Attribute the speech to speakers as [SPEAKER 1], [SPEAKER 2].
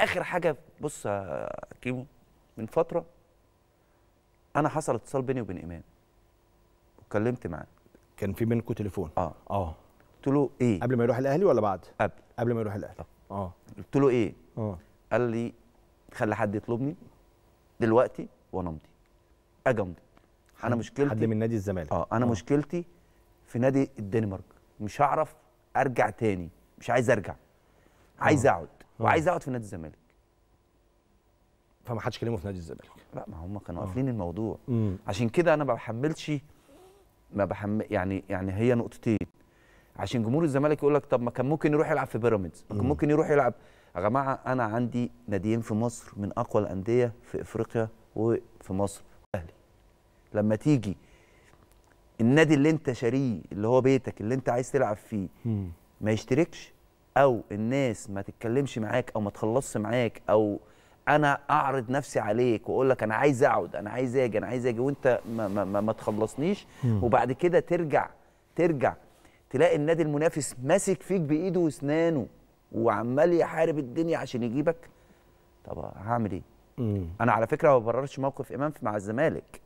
[SPEAKER 1] اخر حاجه بص يا كيمو من فتره انا حصل اتصال بيني وبين امام اتكلمت معاه كان في بينكم تليفون اه اه قلت له ايه قبل ما يروح الاهلي ولا بعد قبل قبل ما يروح الاهلي اه, آه. قلت له ايه اه قال لي خلي حد يطلبني دلوقتي وانا امضي اجي امضي انا مشكلتي حد من نادي الزمالك اه انا أوه. مشكلتي في نادي الدنمارك مش هعرف ارجع تاني مش عايز ارجع عايز آه. اقعد وعايز اقعد في نادي الزمالك فما حدش كلمه في نادي الزمالك لا ما هم كانوا آه. قافلين الموضوع مم. عشان كده انا ما بحملش ما بحمل يعني يعني هي نقطتين عشان جمهور الزمالك يقول لك طب ما كان ممكن يروح يلعب في بيراميدز ما كان ممكن يروح يلعب يا جماعه انا عندي ناديين في مصر من اقوى الانديه في افريقيا وفي مصر الاهلي لما تيجي النادي اللي انت شاريه اللي هو بيتك اللي انت عايز تلعب فيه ما يشتركش او الناس ما تتكلمش معاك او ما تخلصش معاك او انا اعرض نفسي عليك واقول لك انا عايز اقعد انا عايز اجي انا عايز اجي وانت ما, ما, ما, ما تخلصنيش وبعد كده ترجع ترجع تلاقي النادي المنافس ماسك فيك بايده واسنانه وعمال يحارب الدنيا عشان يجيبك طب هعمل ايه؟ انا على فكره ما ببررش موقف امام مع الزمالك